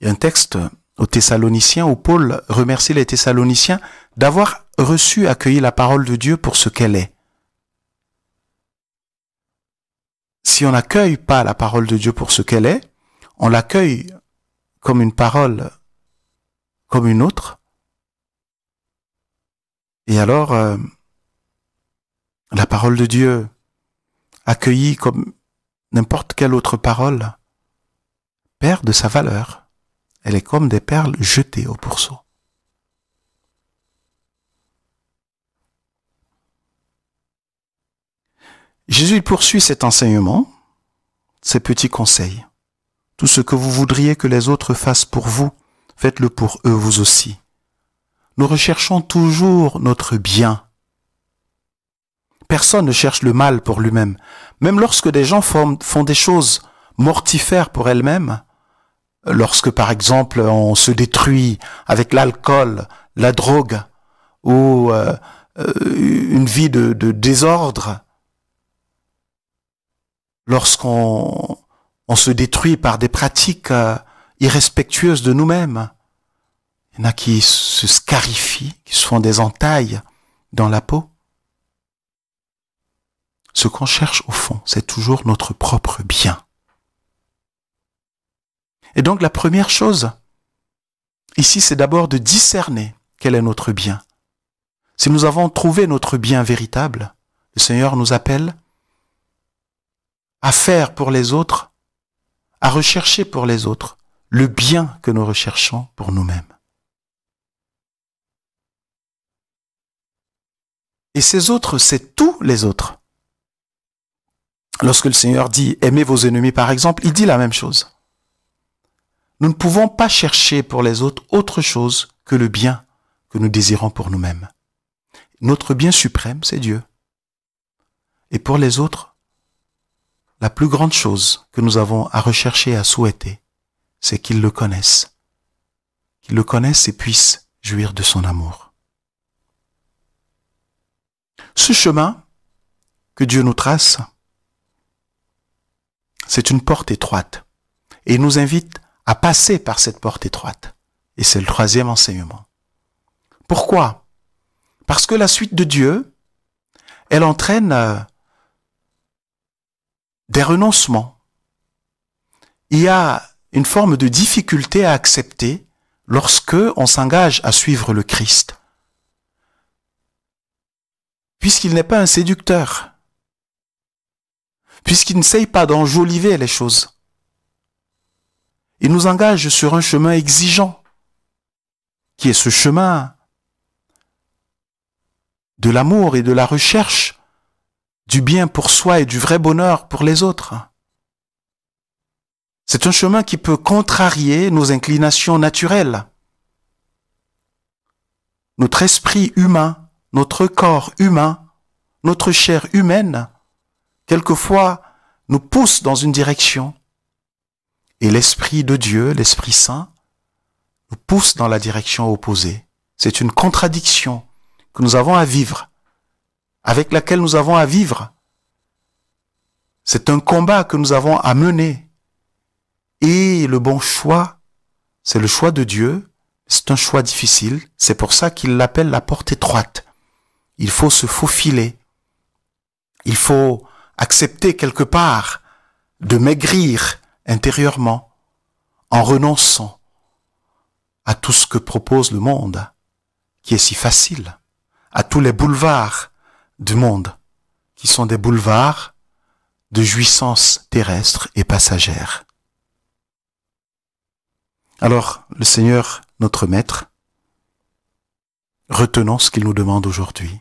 Il y a un texte aux Thessaloniciens où Paul remercie les Thessaloniciens d'avoir reçu, accueilli la parole de Dieu pour ce qu'elle est. Si on n'accueille pas la parole de Dieu pour ce qu'elle est, on l'accueille comme une parole, comme une autre, et alors, euh, la parole de Dieu, accueillie comme n'importe quelle autre parole, perd de sa valeur. Elle est comme des perles jetées au pourceau. Jésus poursuit cet enseignement, ces petits conseils. Tout ce que vous voudriez que les autres fassent pour vous, faites-le pour eux vous aussi. Nous recherchons toujours notre bien. Personne ne cherche le mal pour lui-même. Même lorsque des gens font, font des choses mortifères pour elles-mêmes, lorsque par exemple on se détruit avec l'alcool, la drogue ou euh, euh, une vie de, désordre, lorsqu'on se détruit par des pratiques euh, irrespectueuses de nous-mêmes. Il y en a qui se scarifient, qui se font des entailles dans la peau. Ce qu'on cherche au fond, c'est toujours notre propre bien. Et donc la première chose, ici, c'est d'abord de discerner quel est notre bien. Si nous avons trouvé notre bien véritable, le Seigneur nous appelle à faire pour les autres, à rechercher pour les autres le bien que nous recherchons pour nous-mêmes. Et ces autres, c'est tous les autres. Lorsque le Seigneur dit aimez vos ennemis par exemple, il dit la même chose. Nous ne pouvons pas chercher pour les autres autre chose que le bien que nous désirons pour nous-mêmes. Notre bien suprême, c'est Dieu. Et pour les autres, la plus grande chose que nous avons à rechercher et à souhaiter, c'est qu'ils le connaissent. Qu'ils le connaissent et puissent jouir de son amour. Ce chemin que Dieu nous trace, c'est une porte étroite et il nous invite à passer par cette porte étroite. Et c'est le troisième enseignement. Pourquoi Parce que la suite de Dieu, elle entraîne euh, des renoncements. Il y a une forme de difficulté à accepter lorsque on s'engage à suivre le Christ. Puisqu'il n'est pas un séducteur. Puisqu'il n'essaye pas d'enjoliver les choses. Il nous engage sur un chemin exigeant, qui est ce chemin de l'amour et de la recherche du bien pour soi et du vrai bonheur pour les autres. C'est un chemin qui peut contrarier nos inclinations naturelles. Notre esprit humain, notre corps humain, notre chair humaine, quelquefois nous pousse dans une direction et l'Esprit de Dieu, l'Esprit Saint, nous pousse dans la direction opposée. C'est une contradiction que nous avons à vivre, avec laquelle nous avons à vivre. C'est un combat que nous avons à mener. Et le bon choix, c'est le choix de Dieu. C'est un choix difficile. C'est pour ça qu'il l'appelle la porte étroite. Il faut se faufiler. Il faut accepter quelque part de maigrir intérieurement, en renonçant à tout ce que propose le monde, qui est si facile, à tous les boulevards du monde, qui sont des boulevards de jouissance terrestre et passagère. Alors, le Seigneur, notre Maître, retenons ce qu'il nous demande aujourd'hui.